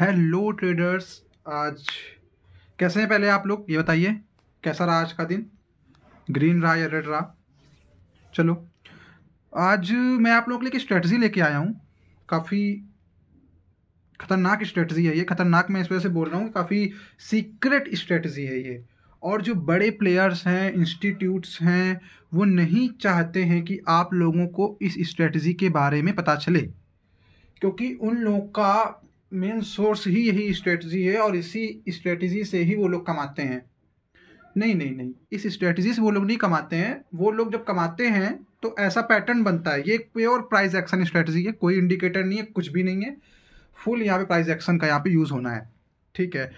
hello traders आज कैसे हैं पहले आप लोग ये बताइए कैसा रहा आज का दिन ग्रीन रहा या रेड रहा चलो आज मैं आप लोग के लिए एक स्ट्रेटजी लेके आया हूँ काफ़ी खतरनाक स्ट्रेटजी है ये खतरनाक मैं इस वजह से बोल रहा हूँ काफ़ी सीक्रेट स्ट्रेटजी है ये और जो बड़े प्लेयर्स हैं इंस्टीट्यूट्स हैं वो नहीं चाहते हैं कि आप लोगों को इस स्ट्रेटजी के बारे में पता चले क्योंकि उन लोगों का मेन सोर्स ही यही स्ट्रेटजी है और इसी स्ट्रेटजी से ही वो लोग कमाते हैं नहीं नहीं नहीं इस स्ट्रेटजी से वो लोग नहीं कमाते हैं वो लोग जब कमाते हैं तो ऐसा पैटर्न बनता है ये एक प्योर प्राइस एक्शन स्ट्रेटजी है कोई इंडिकेटर नहीं है कुछ भी नहीं है फुल यहाँ पे प्राइस एक्शन का यहाँ पे यूज़ होना है ठीक है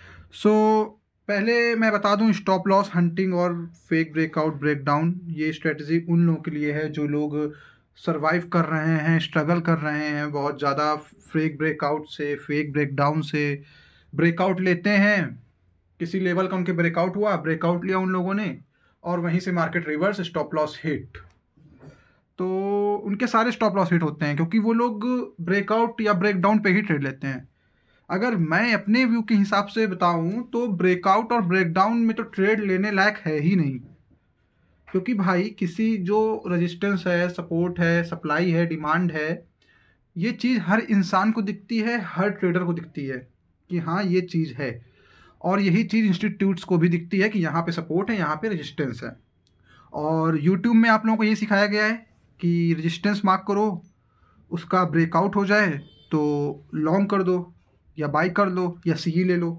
सो so, पहले मैं बता दूँ स्टॉप लॉस हंटिंग और फेक ब्रेकआउट ब्रेकडाउन ये स्ट्रेटजी उन लोगों के लिए है जो लोग सर्वाइव कर रहे हैं स्ट्रगल कर रहे हैं बहुत ज़्यादा फेक ब्रेकआउट से फेक ब्रेकडाउन से ब्रेकआउट लेते हैं किसी लेवल का उनके ब्रेकआउट हुआ ब्रेकआउट लिया उन लोगों ने और वहीं से market reverse stop loss hit तो उनके सारे स्टॉप लॉस हिट होते हैं क्योंकि वो लोग ब्रेकआउट या ब्रेकडाउन पे ही ट्रेड लेते हैं अगर मैं अपने व्यू के हिसाब से बताऊं तो ब्रेकआउट और ब्रेकडाउन में तो ट्रेड लेने लायक है ही नहीं क्योंकि भाई किसी जो रजिस्टेंस है सपोर्ट है सप्लाई है डिमांड है ये चीज़ हर इंसान को दिखती है हर ट्रेडर को दिखती है कि हाँ ये चीज़ है और यही चीज़ इंस्टीट्यूट्स को भी दिखती है कि यहाँ पे सपोर्ट है यहाँ पे रजिस्टेंस है और यूट्यूब में आप लोगों को ये सिखाया गया है कि रजिस्टेंस मार्क करो उसका ब्रेकआउट हो जाए तो लॉन्ग कर दो या बाई कर लो या सी e ले लो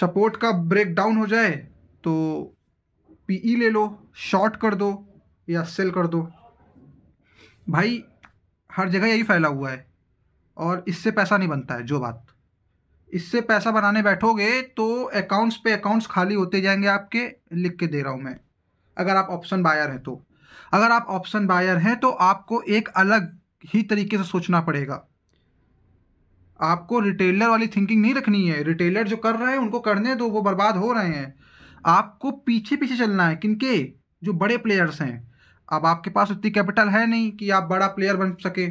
सपोर्ट का ब्रेकडाउन हो जाए तो पीई e ले लो शॉर्ट कर दो या सेल कर दो भाई हर जगह यही फैला हुआ है और इससे पैसा नहीं बनता है जो बात इससे पैसा बनाने बैठोगे तो अकाउंट्स पे अकाउंट्स खाली होते जाएंगे आपके लिख के दे रहा हूँ मैं अगर आप ऑप्शन बायर हैं तो अगर आप ऑप्शन बायर हैं तो आपको एक अलग ही तरीके से सोचना पड़ेगा आपको रिटेलर वाली थिंकिंग नहीं रखनी है रिटेलर जो कर रहे हैं उनको करने दो वो बर्बाद हो रहे हैं आपको पीछे पीछे चलना है किनके जो बड़े प्लेयर्स हैं अब आपके पास उतनी कैपिटल है नहीं कि आप बड़ा प्लेयर बन सके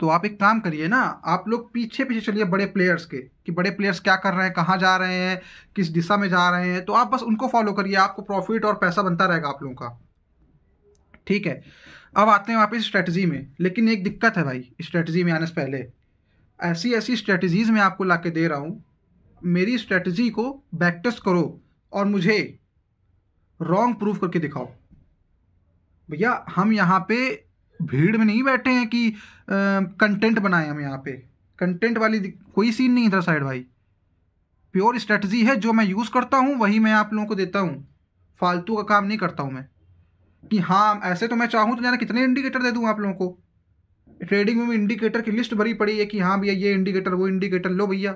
तो आप एक काम करिए ना आप लोग पीछे पीछे चलिए बड़े प्लेयर्स के कि बड़े प्लेयर्स क्या कर रहे हैं कहाँ जा रहे हैं किस दिशा में जा रहे हैं तो आप बस उनको फॉलो करिए आपको प्रॉफिट और पैसा बनता रहेगा आप लोगों का ठीक है अब आते हैं वापस स्ट्रेटजी में लेकिन एक दिक्कत है भाई स्ट्रेटजी में आने से पहले ऐसी ऐसी स्ट्रेटजीज़ मैं आपको ला दे रहा हूँ मेरी स्ट्रेटजी को बैक्टिस करो और मुझे रॉन्ग प्रूफ करके दिखाओ भैया हम यहाँ पे भीड़ में नहीं बैठे हैं कि कंटेंट बनाए हम यहाँ पे कंटेंट वाली कोई सीन नहीं था साइड भाई प्योर स्ट्रेटजी है जो मैं यूज़ करता हूँ वही मैं आप लोगों को देता हूँ फालतू का काम नहीं करता हूँ मैं कि हाँ ऐसे तो मैं चाहूँ तो जाना कितने इंडिकेटर दे दूँ आप लोगों को ट्रेडिंग में भी इंडिकेटर की लिस्ट भरी पड़ी है कि हाँ भैया ये इंडिकेटर वो इंडिकेटर लो भैया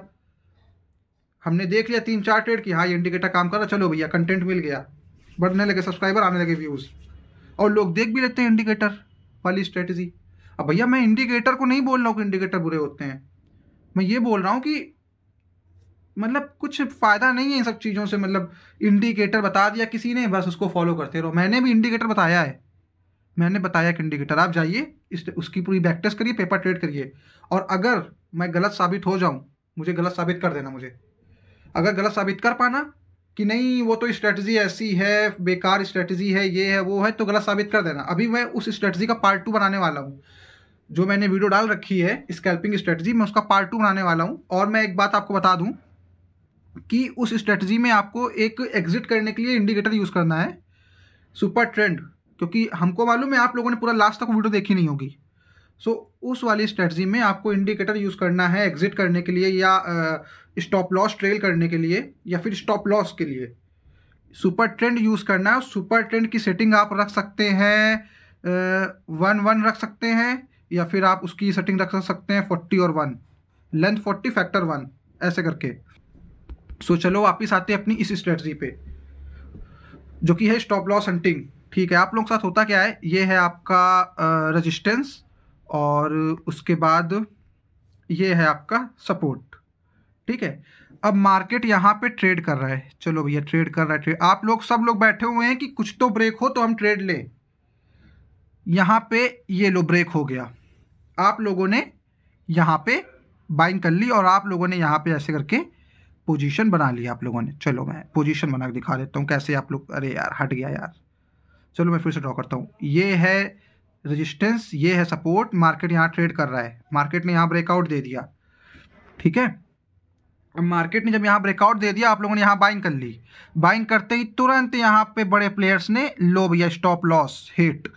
हमने देख लिया तीन चार ट्रेड कि हाँ ये इंडिकेटर काम कर रहा चलो भैया कंटेंट मिल गया बढ़ने लगे सब्सक्राइबर आने लगे व्यूज़ और लोग देख भी लेते हैं इंडिकेटर वाली स्ट्रेटजी अब भैया मैं इंडिकेटर को नहीं बोल रहा हूँ कि इंडिकेटर बुरे होते हैं मैं ये बोल रहा हूँ कि मतलब कुछ फ़ायदा नहीं है इन सब चीज़ों से मतलब इंडिकेटर बता दिया किसी ने बस उसको फॉलो करते रहो मैंने भी इंडिकेटर बताया है मैंने बताया कि इंडिकेटर आप जाइए इस उसकी पूरी बैक टेस्ट करिए पेपर ट्रेड करिए और अगर मैं गलत साबित हो जाऊँ मुझे गलत साबित कर देना मुझे अगर गलत साबित कर पाना कि नहीं वो तो स्ट्रेटजी ऐसी है बेकार स्ट्रेटजी है ये है वो है तो गलत साबित कर देना अभी मैं उस स्ट्रेटजी का पार्ट टू बनाने वाला हूँ जो मैंने वीडियो डाल रखी है स्कैल्पिंग स्ट्रेटजी मैं उसका पार्ट टू बनाने वाला हूँ और मैं एक बात आपको बता दूँ कि उस स्ट्रेटजी में आपको एक एग्जिट करने के लिए इंडिकेटर यूज़ करना है सुपर ट्रेंड क्योंकि हमको मालूम है आप लोगों ने पूरा लास्ट तक वीडियो देखी नहीं होगी सो so, उस वाली स्ट्रेटजी में आपको इंडिकेटर यूज़ करना है एग्जिट करने के लिए या स्टॉप लॉस ट्रेल करने के लिए या फिर स्टॉप लॉस के लिए सुपर ट्रेंड यूज़ करना है सुपर ट्रेंड की सेटिंग आप रख सकते हैं वन वन रख सकते हैं या फिर आप उसकी सेटिंग रख सकते हैं फोर्टी और one length forty factor one ऐसे करके सो so, चलो वापिस आते हैं अपनी इस स्ट्रेटजी पे जो कि है स्टॉप लॉस हंटिंग ठीक है आप लोग के साथ होता क्या है ये है आपका रजिस्टेंस और उसके बाद ये है आपका सपोर्ट ठीक है अब मार्केट यहाँ पे ट्रेड कर रहा है चलो भैया ट्रेड कर रहा है ट्रेड आप लोग सब लोग बैठे हुए हैं कि कुछ तो ब्रेक हो तो हम ट्रेड लें यहाँ पे ये लो ब्रेक हो गया आप लोगों ने यहाँ पे बाइंग कर ली और आप लोगों ने यहाँ पे ऐसे करके पोजीशन बना ली आप लोगों ने चलो मैं पोजीशन बना दिखा देता हूँ कैसे आप लोग अरे यार हट गया यार चलो मैं फिर से ड्रॉ करता हूँ ये है रेजिस्टेंस ये है सपोर्ट मार्केट यहाँ ट्रेड कर रहा है मार्केट ने यहाँ ब्रेकआउट दे दिया ठीक है मार्केट ने जब यहाँ ब्रेकआउट दे दिया आप लोगों ने यहाँ बाइंग कर ली बाइंग करते ही तुरंत यहाँ पे बड़े प्लेयर्स ने लो भैया स्टॉप लॉस हिट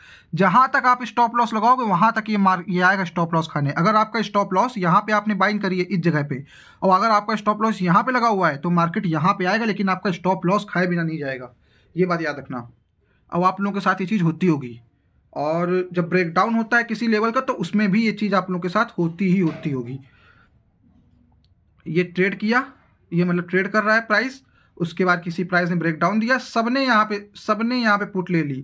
जहाँ तक आप स्टॉप लॉस लगाओगे वहाँ तक ये मार ये आएगा स्टॉप लॉस खाने अगर आपका स्टॉप लॉस यहाँ पे आपने बाइंग करी है इस जगह पे और अगर आपका स्टॉप लॉस यहाँ पर लगा हुआ है तो मार्केट यहाँ पर आएगा लेकिन आपका स्टॉप लॉस खाए बिना नहीं जाएगा ये बात याद रखना अब आप लोगों के साथ ये चीज़ होती होगी और जब ब्रेकडाउन होता है किसी लेवल का तो उसमें भी ये चीज़ आप लोगों के साथ होती ही होती होगी ये ट्रेड किया ये मतलब ट्रेड कर रहा है प्राइस उसके बाद किसी प्राइस ने ब्रेकडाउन दिया सबने यहाँ पे सबने यहाँ पे पुट ले ली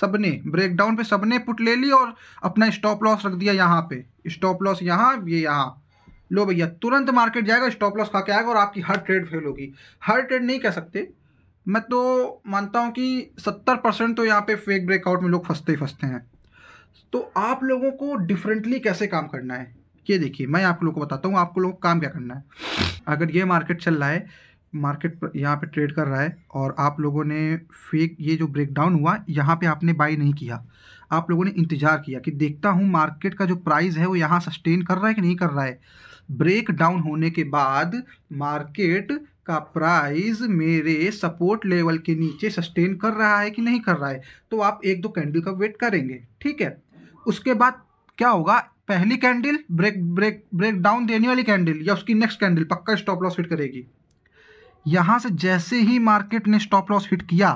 सबने ब्रेकडाउन पे सबने पुट ले ली और अपना स्टॉप लॉस रख दिया यहाँ पे स्टॉप लॉस यहाँ ये यहाँ लो भैया तुरंत मार्केट जाएगा स्टॉप लॉस खा के आएगा और आपकी हर ट्रेड फेल होगी हर ट्रेड नहीं कह सकते मैं तो मानता हूँ कि सत्तर परसेंट तो यहाँ पे फेक ब्रेकआउट में लोग फंसते ही फंसते हैं तो आप लोगों को डिफरेंटली कैसे काम करना है ये देखिए मैं आप लोगों को बताता हूँ आपको लोगों को काम क्या करना है अगर ये मार्केट चल रहा है मार्केट यहाँ पे ट्रेड कर रहा है और आप लोगों ने फेक ये जो ब्रेकडाउन हुआ यहाँ पे आपने बाई नहीं किया आप लोगों ने इंतज़ार किया कि देखता हूँ मार्केट का जो प्राइस है वो यहाँ सस्टेन कर रहा है कि नहीं कर रहा है ब्रेक डाउन होने के बाद मार्केट का प्राइस मेरे सपोर्ट लेवल के नीचे सस्टेन कर रहा है कि नहीं कर रहा है तो आप एक दो कैंडल का वेट करेंगे ठीक है उसके बाद क्या होगा पहली candle break break breakdown देने वाली कैंडल या उसकी नेक्स्ट कैंडल पक्का स्टॉप लॉस हिट करेगी यहां से जैसे ही मार्केट ने स्टॉप लॉस हिट किया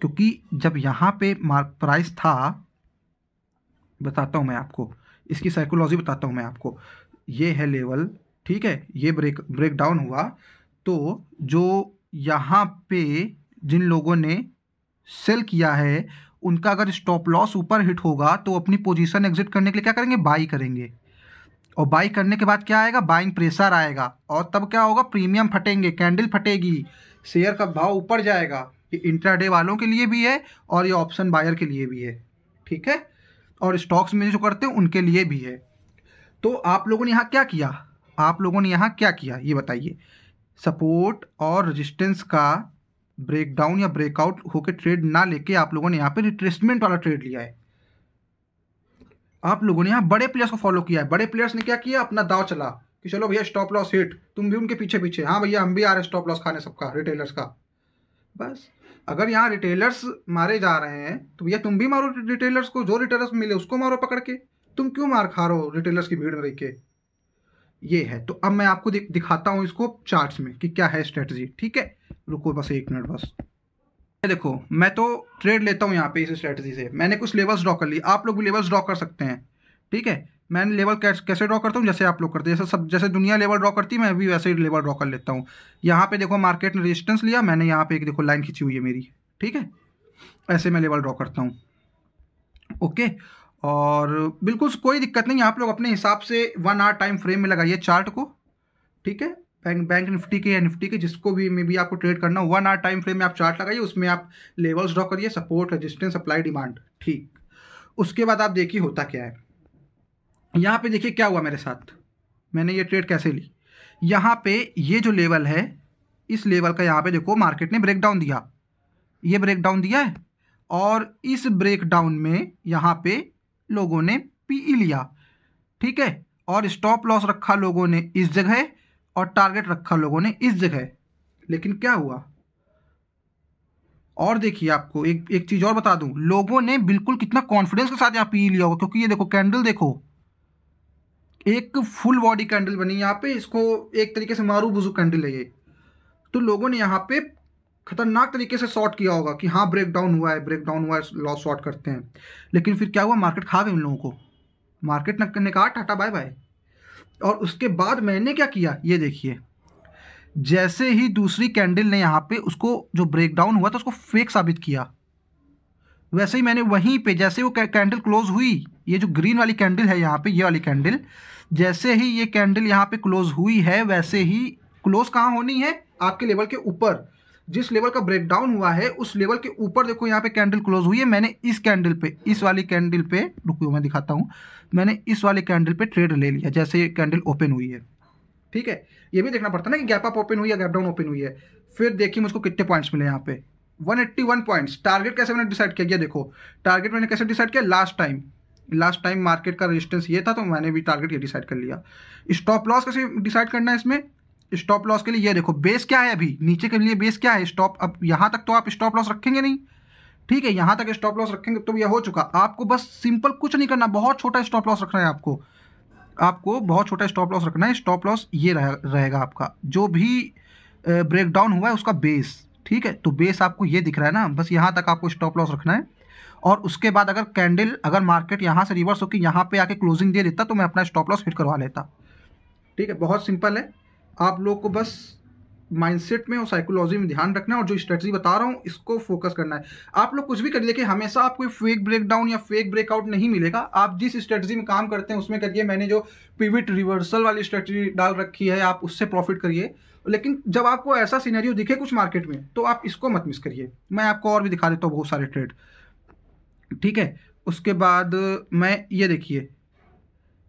क्योंकि जब यहां पे प्राइस था बताता हूं मैं आपको इसकी साइकोलॉजी बताता हूं मैं आपको ये है लेवल ठीक है ये ब्रेक ब्रेक डाउन हुआ तो जो यहाँ पे जिन लोगों ने सेल किया है उनका अगर स्टॉप लॉस ऊपर हिट होगा तो अपनी पोजीशन एग्जिट करने के लिए क्या करेंगे बाई करेंगे और बाई करने के बाद क्या आएगा बाइंग प्रेशर आएगा और तब क्या होगा प्रीमियम फटेंगे कैंडल फटेगी शेयर का भाव ऊपर जाएगा ये इंट्राडे वालों के लिए भी है और ये ऑप्शन बायर के लिए भी है ठीक है और स्टॉक्स में जो करते हैं उनके लिए भी है तो आप लोगों ने यहाँ क्या किया आप लोगों ने यहाँ क्या किया ये बताइए सपोर्ट और रजिस्टेंस का ब्रेकडाउन या ब्रेकआउट होकर ट्रेड ना लेके आप लोगों ने यहाँ पे रिट्रेसमेंट वाला ट्रेड लिया है आप लोगों ने यहाँ बड़े प्लेयर्स को फॉलो किया है बड़े प्लेयर्स ने क्या किया अपना दाव चला कि चलो भैया स्टॉप लॉस हिट तुम भी उनके पीछे पीछे हाँ भैया हम भी आ रहे हैं स्टॉप लॉस खाने सबका रिटेलर्स का बस अगर यहाँ रिटेलर्स मारे जा रहे हैं तो भैया तुम भी मारो रिटेलर्स को जो रिटेलर्स मिले उसको मारो पकड़ के तुम क्यों मार खा रहे हो रिटेलर्स की भीड़ में रह के ये है तो अब मैं आपको दिखाता हूँ इसको चार्ट्स में कि क्या है स्ट्रेटजी ठीक है रुको बस एक मिनट बस देखो मैं तो ट्रेड लेता हूँ यहाँ पे इस स्ट्रेटजी से मैंने कुछ लेवल्स ड्रॉ कर लिए आप लोग भी लेवल्स ड्रॉ कर सकते हैं ठीक है मैंने लेवल कैसे ड्रॉ करता हूँ जैसे आप लोग करते हैं जैसे सब जैसे दुनिया लेवल ड्रॉ करती है मैं भी वैसे ही लेवल ड्रॉ कर लेता हूँ यहाँ पे देखो मार्केट ने रेजिस्टेंस लिया मैंने यहाँ पे एक देखो लाइन खींची हुई है मेरी ठीक है ऐसे मैं लेवल ड्रॉ करता हूँ ओके और बिल्कुल कोई दिक्कत नहीं आप लोग अपने हिसाब से वन आवर टाइम फ्रेम में लगाइए चार्ट को ठीक है बैंक बैंक निफ्टी के या निफ्टी के जिसको भी मे बी आपको ट्रेड करना हो वन आवर टाइम फ्रेम में आप चार्ट लगाइए उसमें आप लेवल्स ड्रॉ करिए सपोर्ट रजिस्टेंस सप्लाई डिमांड ठीक उसके बाद आप देखिए होता क्या है यहाँ पर देखिए क्या हुआ मेरे साथ मैंने ये ट्रेड कैसे ली यहाँ पर ये जो लेवल है इस लेवल का यहाँ पर देखो मार्केट ने ब्रेकडाउन दिया ये ब्रेकडाउन दिया है और इस ब्रेकडाउन में यहाँ पे लोगों ने पी लिया ठीक है और स्टॉप लॉस रखा लोगों ने इस जगह और टारगेट रखा लोगों ने इस जगह लेकिन क्या हुआ और देखिए आपको एक एक चीज़ और बता दूं लोगों ने बिल्कुल कितना कॉन्फिडेंस के साथ यहाँ पी लिया होगा क्योंकि ये देखो कैंडल देखो एक फुल बॉडी कैंडल बनी यहाँ पे इसको एक तरीके से मारू बुजू कैंडल है ये तो लोगों ने यहाँ पे खतरनाक तरीके से शॉर्ट किया होगा कि हाँ ब्रेक डाउन हुआ है ब्रेक डाउन हुआ है लॉस शॉर्ट करते हैं लेकिन फिर क्या हुआ मार्केट खा गई उन लोगों को मार्केट ने कहा टाटा बाय बाय और उसके बाद मैंने क्या किया ये देखिए जैसे ही दूसरी कैंडल ने यहाँ पे उसको जो ब्रेक डाउन हुआ था उसको फेक साबित किया वैसे ही मैंने वहीं पे जैसे वो कैंडल क्लोज हुई ये जो ग्रीन वाली कैंडल है यहाँ पे ये वाली कैंडल जैसे ही ये कैंडल यहाँ पे क्लोज हुई है वैसे ही क्लोज कहाँ होनी है आपके लेवल के ऊपर जिस लेवल का ब्रेकडाउन हुआ है उस लेवल के ऊपर देखो यहाँ पे कैंडल क्लोज हुई है मैंने इस कैंडल पे इस वाली कैंडल पे रुको मैं दिखाता हूँ मैंने इस वाले कैंडल पे ट्रेड ले लिया जैसे कैंडल ओपन हुई है ठीक है ये भी देखना पड़ता है ना कि गैप अप ओपन हुई है गैप डाउन ओपन हुई है फिर देखिए मुझको कितने पॉइंट्स मिले यहाँ पे 181 पॉइंट्स टारगेट कैसे मैंने डिसाइड किया देखो टारगेट मैंने कैसे डिसाइड किया last time last time market का रेजिस्टेंस ये था तो मैंने भी टारगेट ये डिसाइड कर लिया स्टॉप लॉस कैसे डिसाइड करना है इसमें स्टॉप लॉस के लिए ये देखो बेस क्या है अभी नीचे के लिए बेस क्या है स्टॉप अब यहाँ तक तो आप स्टॉप लॉस रखेंगे नहीं ठीक है यहाँ तक स्टॉप लॉस रखेंगे तो यह हो चुका आपको बस सिंपल कुछ नहीं करना बहुत छोटा स्टॉप लॉस रखना है आपको आपको बहुत छोटा स्टॉप लॉस रखना है स्टॉप लॉस ये रह, रहेगा आपका जो भी ब्रेक डाउन हुआ है उसका बेस ठीक है तो बेस आपको ये दिख रहा है ना बस यहाँ तक आपको स्टॉप लॉस रखना है और उसके बाद अगर कैंडल अगर मार्केट यहाँ से रिवर्स होकर यहाँ पे आके क्लोजिंग दे देता तो मैं अपना स्टॉप लॉस फिट करवा लेता ठीक है बहुत सिंपल है आप लोग को बस माइंडसेट में और साइकोलॉजी में ध्यान रखना है और जो स्ट्रेटजी बता रहा हूँ इसको फोकस करना है आप लोग कुछ भी करिए लेकिन हमेशा आपको फेक ब्रेकडाउन या फेक ब्रेकआउट नहीं मिलेगा आप जिस स्ट्रेटजी में काम करते हैं उसमें करिए मैंने जो पिविट रिवर्सल वाली स्ट्रेटजी डाल रखी है आप उससे प्रॉफिट करिए लेकिन जब आपको ऐसा सीनरियो दिखे कुछ मार्केट में तो आप इसको मत मिस करिए मैं आपको और भी दिखा देता हूँ बहुत सारे ट्रेड ठीक है उसके बाद मैं ये देखिए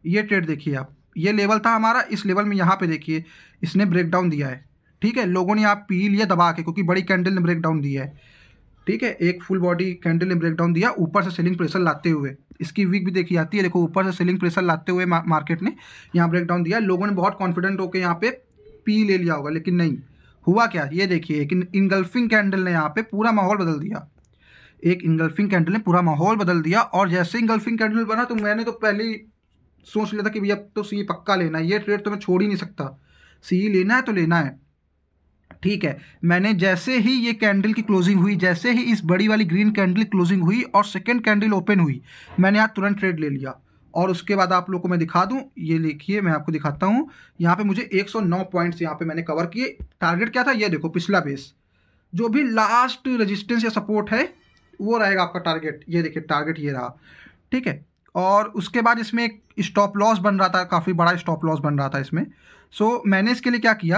ये ट्रेड देखिए आप ये लेवल था हमारा इस लेवल में यहाँ पे देखिए इसने ब्रेकडाउन दिया है ठीक है लोगों ने आप पी लिया दबा के क्योंकि बड़ी कैंडल ने ब्रेकडाउन दिया है ठीक है एक फुल बॉडी कैंडल ने ब्रेकडाउन दिया ऊपर से सेलिंग प्रेशर लाते हुए इसकी वीक भी देखी जाती है देखो ऊपर से सेलिंग प्रेशर लाते हुए मार्केट ने यहाँ ब्रेकडाउन दिया लोगों ने बहुत कॉन्फिडेंट होकर यहाँ पे पी ले लिया होगा लेकिन नहीं हुआ क्या ये देखिए एक इंगल्फिंग कैंडल ने यहाँ पे पूरा माहौल बदल दिया एक इंगल्फिंग कैंडल ने पूरा माहौल बदल दिया और जैसे इंगल्फिंग कैंडल बना तो मैंने तो पहले सोच लिया था कि भैया तो सी पक्का लेना है ये ट्रेड तो मैं छोड़ ही नहीं सकता सी लेना है तो लेना है ठीक है मैंने जैसे ही ये कैंडल की क्लोजिंग हुई जैसे ही इस बड़ी वाली ग्रीन कैंडल की क्लोजिंग हुई और सेकेंड कैंडल ओपन हुई मैंने यहाँ तुरंत ट्रेड ले लिया और उसके बाद आप लोग को मैं दिखा दूं ये देखिए मैं आपको दिखाता हूँ यहाँ पे मुझे 109 पॉइंट्स यहाँ पे मैंने कवर किए टारगेट क्या था ये देखो पिछला बेस जो भी लास्ट रेजिस्टेंस या सपोर्ट है वो रहेगा आपका टारगेट ये देखिए टारगेट ये रहा ठीक है और उसके बाद इसमें एक स्टॉप लॉस बन रहा था काफ़ी बड़ा स्टॉप लॉस बन रहा था इसमें सो so, मैंने इसके लिए क्या किया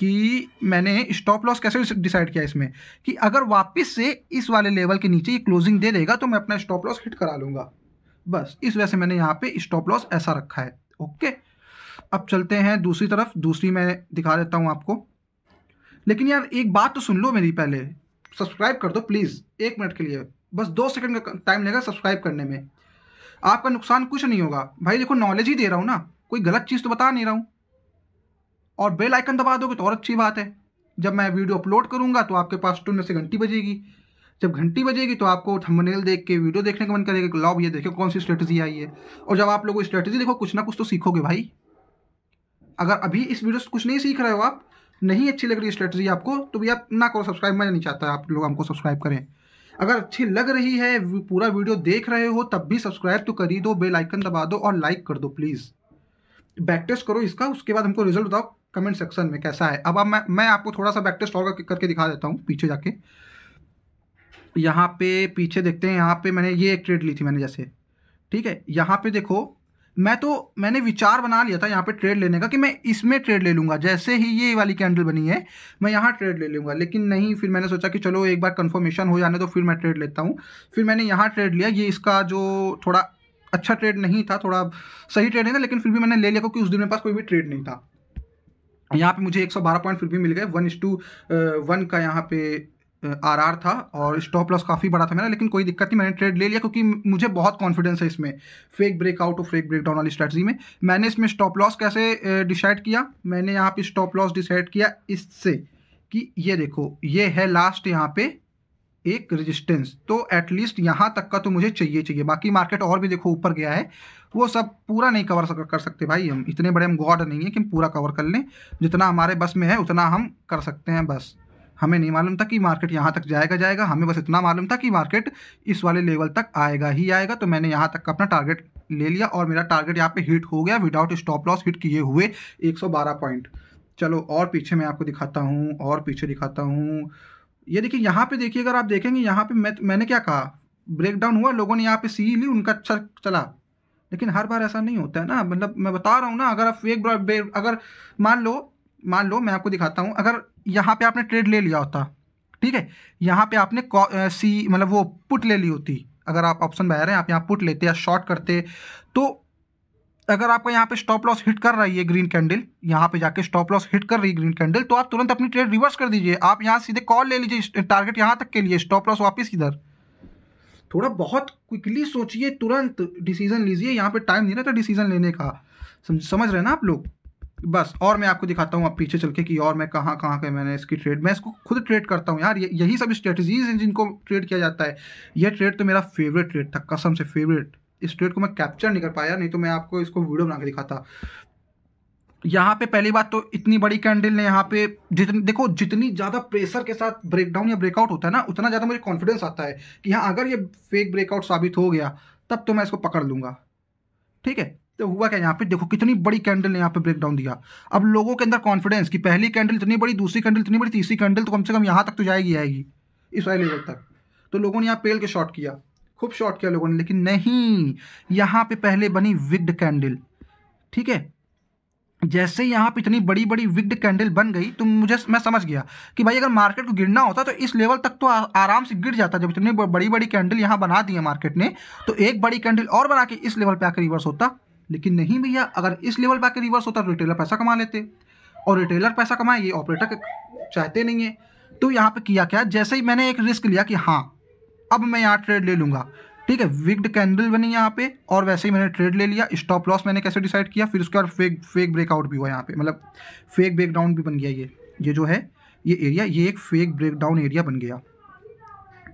कि मैंने स्टॉप लॉस कैसे डिसाइड किया इसमें कि अगर वापस से इस वाले लेवल के नीचे ये क्लोजिंग दे देगा तो मैं अपना स्टॉप लॉस हिट करा लूँगा बस इस वजह से मैंने यहाँ पे स्टॉप लॉस ऐसा रखा है ओके अब चलते हैं दूसरी तरफ दूसरी मैं दिखा देता हूँ आपको लेकिन यार एक बात तो सुन लो मेरी पहले सब्सक्राइब कर दो प्लीज़ एक मिनट के लिए बस दो सेकंड का टाइम लेगा सब्सक्राइब करने में आपका नुकसान कुछ नहीं होगा भाई देखो नॉलेज ही दे रहा हूँ ना कोई गलत चीज़ तो बता नहीं रहा हूँ और बेल आइकन दबा दोगे तो और अच्छी बात है जब मैं वीडियो अपलोड करूँगा तो आपके पास टून से घंटी बजेगी जब घंटी बजेगी तो आपको थंबनेल देख के वीडियो देखने का मन करेगा कि लॉ भैया देखो कौन सी स्ट्रेटजी आई है और जब आप लोग स्ट्रेटजी देखो कुछ ना कुछ तो सीखोगे भाई अगर अभी इस वीडियो से कुछ नहीं सीख रहे हो आप नहीं अच्छी लग रही स्ट्रेटजी आपको तो भैया ना करो सब्सक्राइब मैं नहीं चाहता आप लोग हमको सब्सक्राइब करें अगर अच्छी लग रही है पूरा वीडियो देख रहे हो तब भी सब्सक्राइब तो कर ही दो बेल आइकन दबा दो और लाइक कर दो प्लीज़ बैक टेस्ट करो इसका उसके बाद हमको रिजल्ट बताओ कमेंट सेक्शन में कैसा है अब अब मैं मैं आपको थोड़ा सा बैक टेस्ट और करके दिखा देता हूँ पीछे जाके यहाँ पे पीछे देखते हैं यहाँ पे मैंने ये एक ट्रेड ली थी मैंने जैसे ठीक है यहाँ पे देखो मैं तो मैंने विचार बना लिया था यहाँ पे ट्रेड लेने का कि मैं इसमें ट्रेड ले लूँगा जैसे ही ये वाली कैंडल बनी है मैं यहाँ ट्रेड ले लूँगा लेकिन नहीं फिर मैंने सोचा कि चलो एक बार कंफर्मेशन हो जाने तो फिर मैं ट्रेड लेता हूँ फिर मैंने यहाँ ट्रेड लिया ये इसका जो थोड़ा अच्छा ट्रेड नहीं था थोड़ा सही ट्रेड नहीं था लेकिन फिर भी मैंने ले लिया क्योंकि उस दिन मेरे पास कोई भी ट्रेड नहीं था यहाँ पे मुझे 112 पॉइंट फिर भी मिल गए वन इस टू वन का यहाँ पे आर था और स्टॉप लॉस काफ़ी बड़ा था मेरा लेकिन कोई दिक्कत नहीं मैंने ट्रेड ले लिया क्योंकि मुझे बहुत कॉन्फिडेंस है इसमें फेक ब्रेकआउट और फेक ब्रेकडाउन वाली स्ट्रेटजी में मैंने इसमें स्टॉप लॉस कैसे डिसाइड किया मैंने यहाँ पे स्टॉप लॉस डिसाइड किया इससे कि ये देखो ये है लास्ट यहाँ पे एक रजिस्टेंस तो एटलीस्ट यहाँ तक का तो मुझे चाहिए चाहिए बाकी मार्केट और भी देखो ऊपर गया है वो सब पूरा नहीं कवर कर सकते भाई हम इतने बड़े हम गॉड नहीं है कि हम पूरा कवर कर लें जितना हमारे बस में है उतना हम कर सकते हैं बस हमें नहीं मालूम था कि मार्केट यहाँ तक जाएगा जाएगा हमें बस इतना मालूम था कि मार्केट इस वाले लेवल तक आएगा ही आएगा तो मैंने यहाँ तक अपना टारगेट ले लिया और मेरा टारगेट यहाँ पे हिट हो गया विदाउट स्टॉप लॉस हिट किए हुए 112 पॉइंट चलो और पीछे मैं आपको दिखाता हूँ और पीछे दिखाता हूँ ये देखिए यहाँ पे देखिए अगर आप देखेंगे यहाँ पर मैं मैंने क्या कहा ब्रेकडाउन हुआ लोगों ने यहाँ पर सी ली उनका अच्छा चला लेकिन हर बार ऐसा नहीं होता है ना मतलब मैं बता रहा हूँ ना अगर आप एक बार अगर मान लो मान लो मैं आपको दिखाता हूँ अगर यहाँ पे आपने ट्रेड ले लिया होता ठीक है यहाँ पे आपने सी मतलब वो पुट ले ली होती अगर आप ऑप्शन बाहर हैं आप यहाँ पुट लेते या शॉर्ट करते तो अगर आपका यहाँ पे स्टॉप लॉस हिट कर रही है ग्रीन कैंडल यहाँ पे जाके स्टॉप लॉस हिट कर रही है ग्रीन कैंडल तो आप तुरंत अपनी ट्रेड रिवर्स कर दीजिए आप यहाँ सीधे कॉल ले लीजिए टारगेट यहाँ तक के लिए स्टॉप लॉस वापस इधर थोड़ा बहुत क्विकली सोचिए तुरंत डिसीजन लीजिए यहाँ पे टाइम नहीं रहता डिसीजन लेने का समझ रहे हैं ना आप लोग बस और मैं आपको दिखाता हूँ आप पीछे चल के कि और मैं कहाँ कहाँ के मैंने इसकी ट्रेड मैं इसको खुद ट्रेड करता हूँ यार यही सब स्ट्रेटजीज हैं जिनको ट्रेड किया जाता है यह ट्रेड तो मेरा फेवरेट ट्रेड था कसम से फेवरेट इस ट्रेड को मैं कैप्चर नहीं कर पाया नहीं तो मैं आपको इसको वीडियो बना के दिखाता यहाँ पे पहली बात तो इतनी बड़ी कैंडल ने यहाँ पे जितनी देखो जितनी ज़्यादा प्रेशर के साथ ब्रेकडाउन या ब्रेकआउट होता है ना उतना ज़्यादा मुझे कॉन्फिडेंस आता है कि हाँ अगर ये फेक ब्रेकआउट साबित हो गया तब तो मैं इसको पकड़ लूँगा ठीक है तो हुआ क्या यहाँ पे देखो कितनी बड़ी कैंडल ने यहाँ पे डाउन दिया अब लोगों के अंदर कॉन्फिडेंस कि पहली कैंडल इतनी बड़ी दूसरी कैंडल इतनी बड़ी तीसरी कैंडल तो कम से कम यहाँ तक तो जाएगी आएगी इस वाले लेवल तक तो लोगों ने यहाँ पेल के शॉर्ट किया खूब शॉर्ट किया लोगों ने लेकिन नहीं यहाँ पे पहले बनी विग्ड कैंडल ठीक है जैसे यहाँ पे इतनी बड़ी बड़ी विग्ड कैंडल बन गई तो मुझे मैं समझ गया कि भाई अगर मार्केट को गिरना होता तो इस लेवल तक तो आ, आराम से गिर जाता जब इतनी बड़ी बड़ी कैंडल यहाँ बना दी है मार्केट ने तो एक बड़ी कैंडल और बना के इस लेवल पे आकर रिवर्स होता लेकिन नहीं भैया अगर इस लेवल पर आके रिवर्स होता तो रिटेलर पैसा कमा लेते और रिटेलर पैसा कमाए ये ऑपरेटर चाहते नहीं है तो यहाँ पे किया क्या जैसे ही मैंने एक रिस्क लिया कि हाँ अब मैं यहाँ ट्रेड ले लूँगा ठीक है विग्ड कैंडल बनी यहाँ पे और वैसे ही मैंने ट्रेड ले लिया स्टॉप लॉस मैंने कैसे डिसाइड किया फिर उसके बाद फेक फेक ब्रेकआउट भी हुआ यहाँ पे मतलब फेक ब्रेकडाउन भी बन गया ये ये जो है ये एरिया ये एक फेक ब्रेकडाउन एरिया बन गया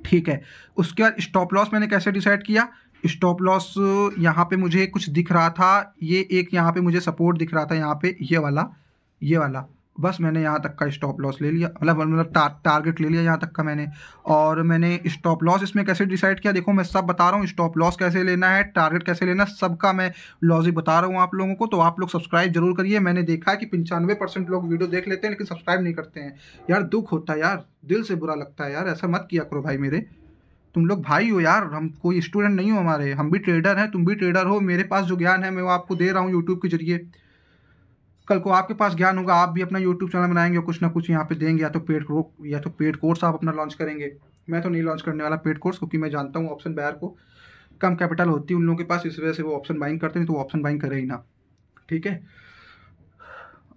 ठीक है उसके बाद स्टॉप लॉस मैंने कैसे डिसाइड किया स्टॉप लॉस यहाँ पे मुझे कुछ दिख रहा था ये एक यहाँ पे मुझे सपोर्ट दिख रहा था यहाँ पे ये वाला ये वाला बस मैंने यहाँ तक का स्टॉप लॉस ले लिया मतलब मतलब टार, टारगेट ले लिया यहाँ तक का मैंने और मैंने स्टॉप लॉस इसमें कैसे डिसाइड किया देखो मैं सब बता रहा हूँ स्टॉप लॉस कैसे लेना है टारगेट कैसे लेना सबका मैं लॉजिक बता रहा हूँ आप लोगों को तो आप लोग सब्सक्राइब जरूर करिए मैंने देखा कि पंचानवे परसेंट लोग वीडियो देख लेते हैं लेकिन सब्सक्राइब नहीं करते हैं यार दुख होता है यार दिल से बुरा लगता है यार ऐसा मत किया करो भाई मेरे तुम लोग भाई हो यार हम कोई स्टूडेंट नहीं हो हमारे हम भी ट्रेडर हैं तुम भी ट्रेडर हो मेरे पास जो ज्ञान है मैं वो आपको दे रहा हूँ यूट्यूब के जरिए कल को आपके पास ज्ञान होगा आप भी अपना यूट्यूब चैनल बनाएंगे कुछ ना कुछ यहाँ पे देंगे या तो पेड या तो पेड कोर्स आप अपना लॉन्च करेंगे मैं तो नहीं लॉन्च करने वाला पेड कोर्स क्योंकि मैं जानता हूँ ऑप्शन बैर को कम कैपिटल होती है उन लोगों के पास इस वजह से वो ऑप्शन बाइंग करते हैं तो ऑप्शन बाइंग करे ही ना ठीक है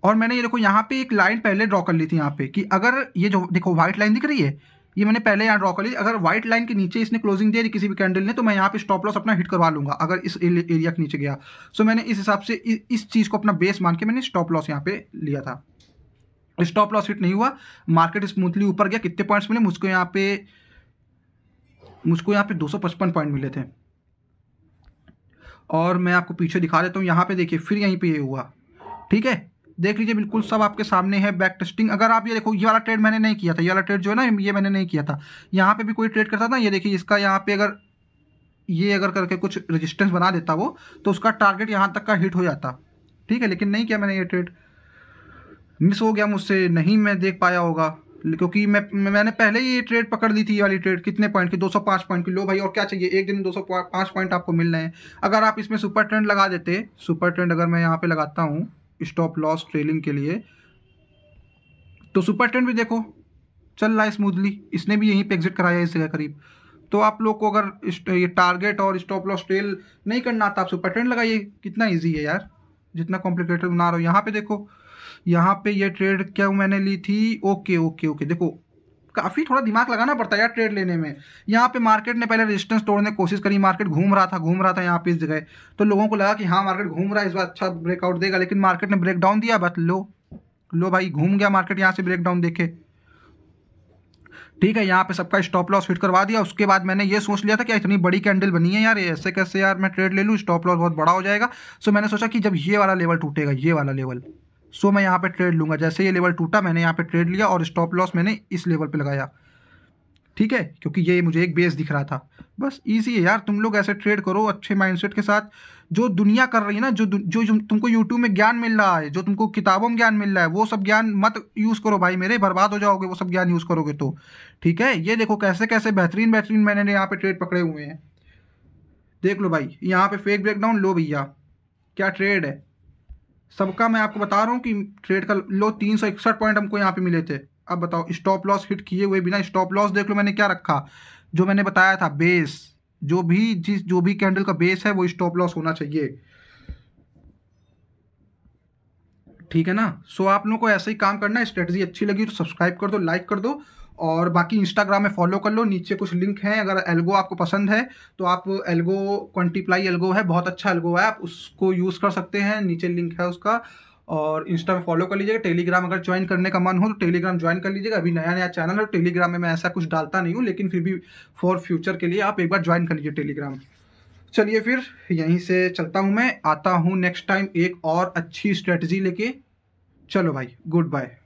और मैंने ये देखो यहाँ पे एक लाइन पहले ड्रॉ कर ली थी यहाँ पे कि अगर ये जो देखो व्हाइट लाइन दिख रही है ये मैंने पहले यहाँ ड्रॉ कर ली अगर व्हाइट लाइन के नीचे इसने क्लोजिंग दे दी किसी भी कैंडल ने तो मैं यहाँ पे स्टॉप लॉस अपना हिट करवा लूंगा अगर इस एरिया के नीचे गया सो मैंने इस हिसाब से इस चीज़ को अपना बेस मान के मैंने स्टॉप लॉस यहाँ पे लिया था स्टॉप लॉस हिट नहीं हुआ मार्केट स्मूथली ऊपर गया कितने पॉइंट्स मिले मुझको यहाँ पे मुझको यहाँ पे पचपन पॉइंट मिले थे और मैं आपको पीछे दिखा देता हूँ यहाँ पे देखिए फिर यहीं पे ये हुआ ठीक है देख लीजिए बिल्कुल सब आपके सामने है बैक टेस्टिंग अगर आप ये देखो ये वाला ट्रेड मैंने नहीं किया था ये वाला ट्रेड जो है ना ये मैंने नहीं किया था यहाँ पे भी कोई ट्रेड करता था ये देखिए इसका यहाँ पे अगर ये अगर करके कुछ रजिस्टेंस बना देता वो तो उसका टारगेट यहाँ तक का हिट हो जाता ठीक है लेकिन नहीं किया मैंने ये ट्रेड मिस हो गया मुझसे नहीं मैं देख पाया होगा क्योंकि मैं मैंने पहले ही ये ट्रेड पकड़ ली थी ये वाली ट्रेड कितने पॉइंट की 205 पॉइंट की लो भाई और क्या चाहिए एक दिन में 205 पॉइंट आपको मिल रहे हैं अगर आप इसमें सुपर ट्रेंड लगा देते सुपर ट्रेंड अगर मैं यहाँ पे लगाता हूँ स्टॉप लॉस ट्रेलिंग के लिए तो सुपर ट्रेंड भी देखो चल रहा है स्मूथली इसने भी यहीं पे एग्जिट कराया इस जगह करीब तो आप लोग को अगर ये टारगेट और स्टॉप लॉस ट्रेल नहीं करना आता आप सुपर ट्रेंड लगाइए कितना ईजी है यार जितना कॉम्प्लिकेटेड बना रहा हो यहाँ पे देखो यहाँ पे ये ट्रेड क्या मैंने ली थी ओके ओके ओके देखो काफ़ी थोड़ा दिमाग लगाना पड़ता है यार ट्रेड लेने में यहाँ पे मार्केट ने पहले रेजिस्टेंस तोड़ने की कोशिश करी मार्केट घूम रहा था घूम रहा था यहाँ पे इस जगह तो लोगों को लगा कि हाँ मार्केट घूम रहा है इस बार अच्छा ब्रेकआउट देगा लेकिन मार्केट ने ब्रेकडाउन दिया बस लो लो भाई घूम गया मार्केट यहाँ से ब्रेक डाउन देखे ठीक है यहाँ पे सबका स्टॉप लॉस फिट करवा दिया उसके बाद मैंने ये सोच लिया था कि इतनी बड़ी कैंडल बनी है यार ऐसे कैसे यार मैं ट्रेड ले लूँ स्टॉप लॉस बहुत बड़ा हो जाएगा सो मैंने सोचा कि जब ये वाला लेवल टूटेगा ये वाला लेवल सो मैं यहाँ पे ट्रेड लूँगा जैसे ये लेवल टूटा मैंने यहाँ पे ट्रेड लिया और स्टॉप लॉस मैंने इस लेवल पे लगाया ठीक है क्योंकि ये मुझे एक बेस दिख रहा था बस ईजी है यार तुम लोग ऐसे ट्रेड करो अच्छे माइंडसेट के साथ जो दुनिया कर रही है ना जो जो तुमको यूट्यूब में ज्ञान मिल रहा है जो तुमको किताबों में ज्ञान मिल रहा है वो सब ज्ञान मत यूज़ करो भाई मेरे बर्बाद हो जाओगे वो सब ज्ञान यूज़ करोगे तो ठीक है ये देखो कैसे कैसे बेहतरीन बेहतरीन मैंने यहाँ पर ट्रेड पकड़े हुए हैं देख लो भाई यहाँ पर फेक ब्रेकडाउन लो भैया क्या ट्रेड है सबका मैं आपको बता रहा हूँ कि ट्रेड का लो तीन सौ इकसठ पॉइंट हमको यहाँ पे मिले थे अब बताओ स्टॉप लॉस हिट किए हुए बिना स्टॉप लॉस देख लो मैंने क्या रखा जो मैंने बताया था बेस जो भी जिस जो भी कैंडल का बेस है वो स्टॉप लॉस होना चाहिए ठीक है ना सो आप लोगों को ऐसे ही काम करना स्ट्रेटजी अच्छी लगी तो सब्सक्राइब कर दो लाइक कर दो और बाकी इंस्टाग्राम में फॉलो कर लो नीचे कुछ लिंक हैं अगर एल्गो आपको पसंद है तो आप एल्गो क्वान्टीप्लाई एल्गो है बहुत अच्छा एल्गो है आप उसको यूज़ कर सकते हैं नीचे लिंक है उसका और इंस्टा में फॉलो कर लीजिएगा टेलीग्राम अगर ज्वाइन करने का मन हो तो टेलीग्राम ज्वाइन कर लीजिएगा अभी नया नया चैनल है टेलीग्राम में मैं ऐसा कुछ डालता नहीं हूँ लेकिन फिर भी फॉर फ्यूचर के लिए आप एक बार ज्वाइन कर लीजिए टेलीग्राम चलिए फिर यहीं से चलता हूँ मैं आता हूँ नेक्स्ट टाइम एक और अच्छी स्ट्रेटजी लेके चलो भाई गुड बाय